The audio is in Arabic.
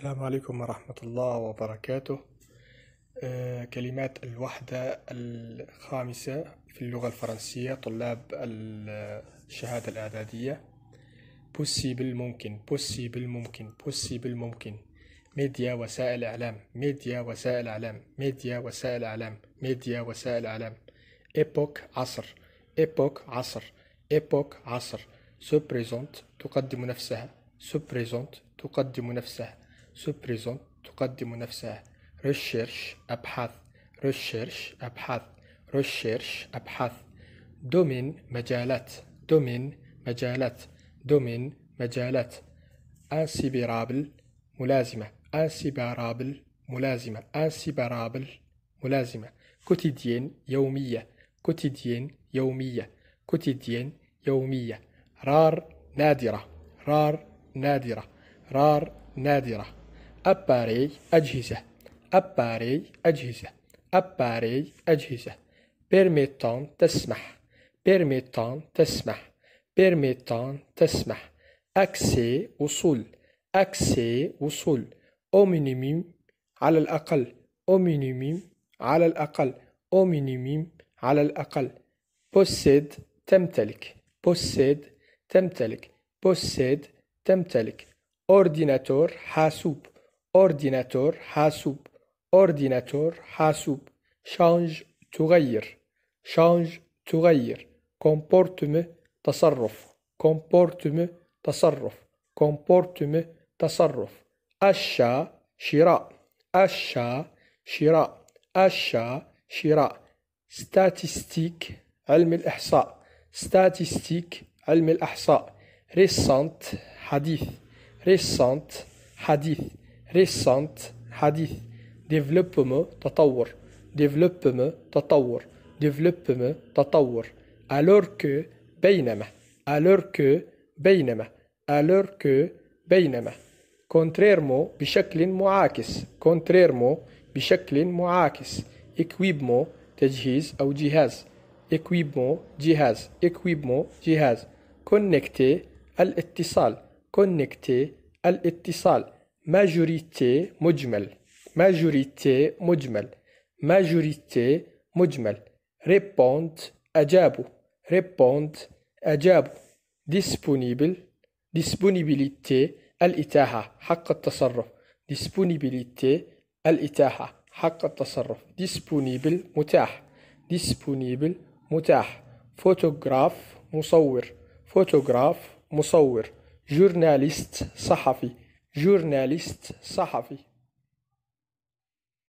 السلام عليكم ورحمة الله وبركاته آه، كلمات الوحدة الخامسة في اللغة الفرنسية طلاب الشهادة الإعدادية بوسي بالممكن بوسي بالممكن بوسي بالممكن ميديا وسائل إعلام ميديا وسائل إعلام ميديا وسائل إعلام ميديا وسائل إعلام إيبوك عصر إيبوك عصر إيبوك عصر سو تقدم نفسها سو تقدم نفسها سوبريزون تقدم نفسها ريشيرش أبحاث ريشيرش أبحاث ريشيرش أبحاث دومين مجالات دومين مجالات دومين مجالات انسيبيرابل ملازمة انسيبارابل ملازمة انسيبارابل ملازمة كوتيديان يومية كوتيديان يومية كوتيديان يومية رار نادرة رار نادرة رار نادرة أباري أجهزة أباري أجهزة أباري أجهزة بيرميتون تسمح بيرميتون تسمح بيرميتون تسمح أكسي وصول أكسي وصول أو أومينيميم على الأقل أو أومينيميم على الأقل أو أومينيميم على الأقل بوسيد تمتلك بوسيد تمتلك بوسيد تمتلك أورديناتور حاسوب أورديناتور حاسوب أورديناتور حاسوب شانج تغير شانج تغير كومبورتم تصرف كومبورتم تصرف كومبورتم تصرف أشا شراء أشا شراء أشا شراء ستاتستيك علم الإحصاء ستاتستيك علم الإحصاء ريسانت حديث ريسانت حديث ريسانت حديث ديفلوبمو تطور ديفلوبمو تطور ديفلوبمو تطور alors que بينما alors que بينما alors que بينما كونتريرمو بشكل معاكس كونتريرمو بشكل معاكس equipment تجهيز أو جهاز equipment جهاز equipment جهاز كونكتي الاتصال كونكتي الاتصال majorité مجمل majorité مجمل majorité مجمل répond أجابوا répond أجابوا disponible disponibilité الإتاحة حق التصرف disponibilité الإتاحة حق التصرف disponible متاح disponible متاح photograph مصور photograph مصور جورناليست صحفي جورناليست صحفي